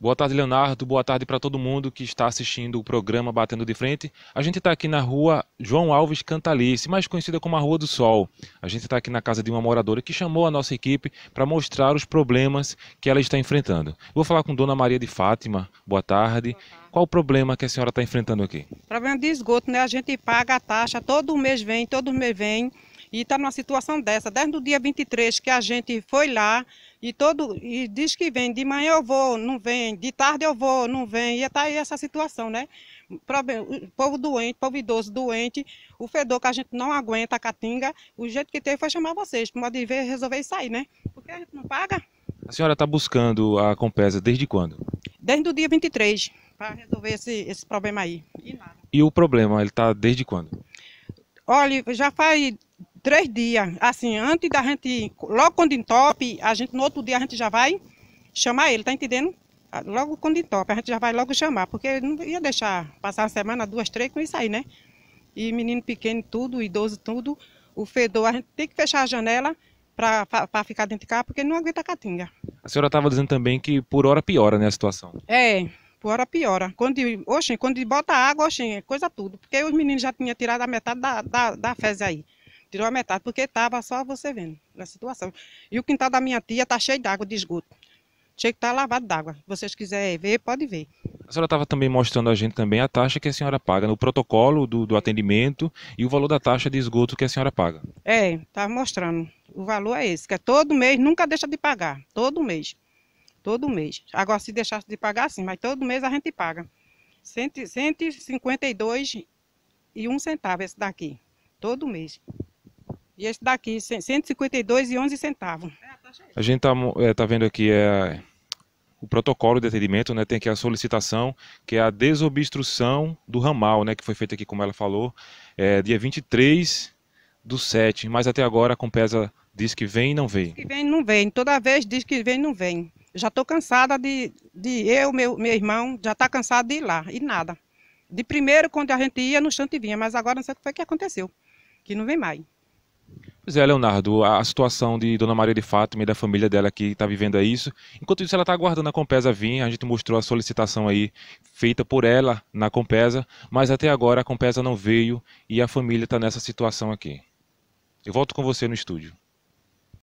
Boa tarde, Leonardo. Boa tarde para todo mundo que está assistindo o programa Batendo de Frente. A gente está aqui na rua João Alves Cantalice, mais conhecida como a Rua do Sol. A gente está aqui na casa de uma moradora que chamou a nossa equipe para mostrar os problemas que ela está enfrentando. Vou falar com Dona Maria de Fátima. Boa tarde. Boa tarde. Qual o problema que a senhora está enfrentando aqui? Problema de esgoto, né? A gente paga a taxa, todo mês vem, todo mês vem e está numa situação dessa. Desde o dia 23 que a gente foi lá e todo e diz que vem, de manhã eu vou, não vem, de tarde eu vou, não vem, e está aí essa situação, né? O povo doente, povo idoso doente, o fedor que a gente não aguenta, a catinga, o jeito que teve foi chamar vocês, pode ver, resolver isso aí, né? Porque a gente não paga. A senhora está buscando a Compesa desde quando? Desde o dia 23, para resolver esse, esse problema aí. E, e o problema, ele está desde quando? Olha, já faz três dias. Assim, antes da gente, logo quando entope, a gente no outro dia a gente já vai chamar ele, tá entendendo? Ah, logo quando entope, a gente já vai logo chamar, porque não ia deixar passar uma semana, duas, três com isso aí, né? E menino pequeno, tudo, idoso, tudo. O fedor, a gente tem que fechar a janela para ficar dentro de casa, porque não aguenta a catinga. A senhora estava dizendo também que por hora piora né, a situação. É, por hora piora. Quando, oxe, quando bota água, oxe, é coisa tudo. Porque os meninos já tinham tirado a metade da, da, da fezes aí. Tirou a metade, porque estava só você vendo a situação. E o quintal da minha tia está cheio d'água, de esgoto. Tinha que estar tá lavado d'água. Se vocês quiserem ver, pode ver. A senhora estava também mostrando a gente também a taxa que a senhora paga no protocolo do, do atendimento e o valor da taxa de esgoto que a senhora paga. É, estava mostrando. O valor é esse, que é todo mês, nunca deixa de pagar. Todo mês. Todo mês. Agora, se deixasse de pagar, sim, mas todo mês a gente paga. 100, 152 e um centavo esse daqui, todo mês. E este daqui, R$ 152,11 centavos. É a gente está é, tá vendo aqui é, o protocolo de atendimento, né? Tem aqui a solicitação, que é a desobstrução do ramal, né? Que foi feita aqui, como ela falou, é, dia 23 do 7. Mas até agora a Compesa diz que vem e não vem. Que vem não vem. Toda vez diz que vem e não vem. Já estou cansada de, de eu, meu, meu irmão, já está cansado de ir lá e nada. De primeiro, quando a gente ia no chão te vinha, mas agora não sei o que foi que aconteceu, que não vem mais. Pois é, Leonardo, a, situação de Dona Maria de Fátima e da família dela que está vivendo é isso. Enquanto isso, ela está aguardando a Compesa vir. A gente mostrou a solicitação aí feita por ela na Compesa, mas até agora a Compesa não veio e a família está nessa situação aqui. Eu volto com você no estúdio.